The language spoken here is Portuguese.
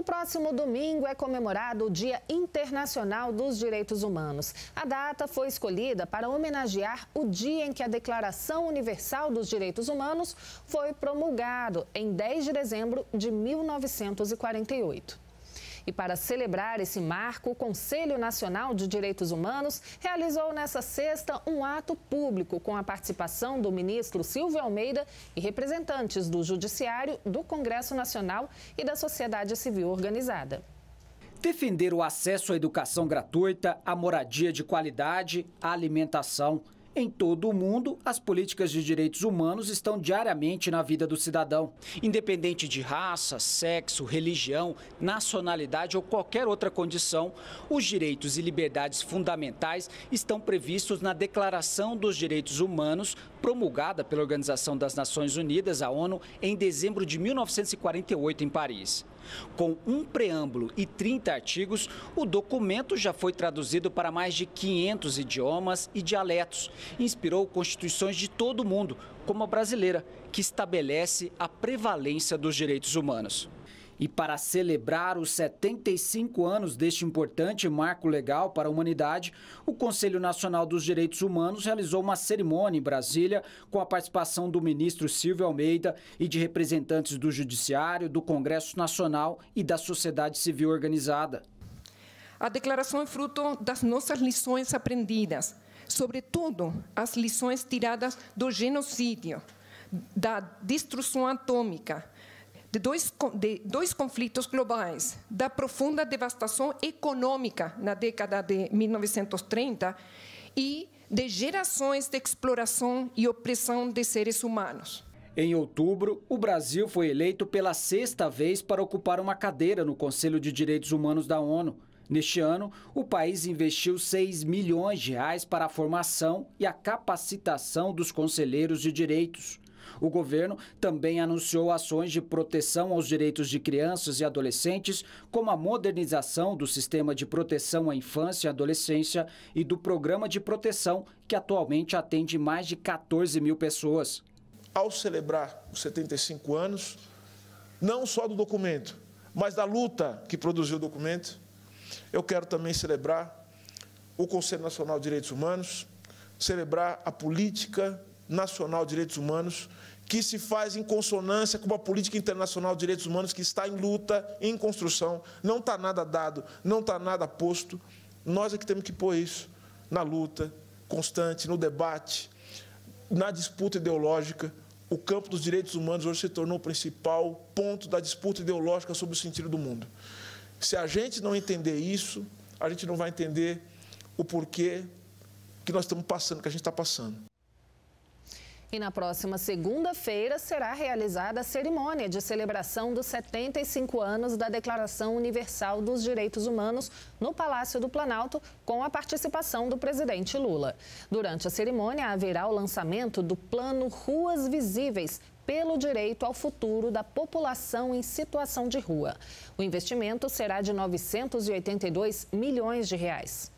No próximo domingo é comemorado o Dia Internacional dos Direitos Humanos. A data foi escolhida para homenagear o dia em que a Declaração Universal dos Direitos Humanos foi promulgado, em 10 de dezembro de 1948. E para celebrar esse marco, o Conselho Nacional de Direitos Humanos realizou nesta sexta um ato público com a participação do ministro Silvio Almeida e representantes do Judiciário, do Congresso Nacional e da sociedade civil organizada. Defender o acesso à educação gratuita, à moradia de qualidade, à alimentação. Em todo o mundo, as políticas de direitos humanos estão diariamente na vida do cidadão. Independente de raça, sexo, religião, nacionalidade ou qualquer outra condição, os direitos e liberdades fundamentais estão previstos na Declaração dos Direitos Humanos promulgada pela Organização das Nações Unidas, a ONU, em dezembro de 1948 em Paris. Com um preâmbulo e 30 artigos, o documento já foi traduzido para mais de 500 idiomas e dialetos. Inspirou constituições de todo o mundo, como a brasileira, que estabelece a prevalência dos direitos humanos. E para celebrar os 75 anos deste importante marco legal para a humanidade, o Conselho Nacional dos Direitos Humanos realizou uma cerimônia em Brasília com a participação do ministro Silvio Almeida e de representantes do Judiciário, do Congresso Nacional e da sociedade civil organizada. A declaração é fruto das nossas lições aprendidas, sobretudo as lições tiradas do genocídio, da destruição atômica, de dois, de dois conflitos globais, da profunda devastação econômica na década de 1930 e de gerações de exploração e opressão de seres humanos. Em outubro, o Brasil foi eleito pela sexta vez para ocupar uma cadeira no Conselho de Direitos Humanos da ONU. Neste ano, o país investiu 6 milhões de reais para a formação e a capacitação dos conselheiros de direitos. O governo também anunciou ações de proteção aos direitos de crianças e adolescentes, como a modernização do sistema de proteção à infância e adolescência e do programa de proteção, que atualmente atende mais de 14 mil pessoas. Ao celebrar os 75 anos, não só do documento, mas da luta que produziu o documento, eu quero também celebrar o Conselho Nacional de Direitos Humanos, celebrar a política Nacional de Direitos Humanos, que se faz em consonância com uma política internacional de direitos humanos que está em luta, em construção, não está nada dado, não está nada posto. Nós é que temos que pôr isso na luta constante, no debate, na disputa ideológica. O campo dos direitos humanos hoje se tornou o principal ponto da disputa ideológica sobre o sentido do mundo. Se a gente não entender isso, a gente não vai entender o porquê que nós estamos passando, que a gente está passando. E na próxima segunda-feira será realizada a cerimônia de celebração dos 75 anos da Declaração Universal dos Direitos Humanos no Palácio do Planalto, com a participação do presidente Lula. Durante a cerimônia, haverá o lançamento do Plano Ruas Visíveis, pelo direito ao futuro da população em situação de rua. O investimento será de 982 milhões de reais.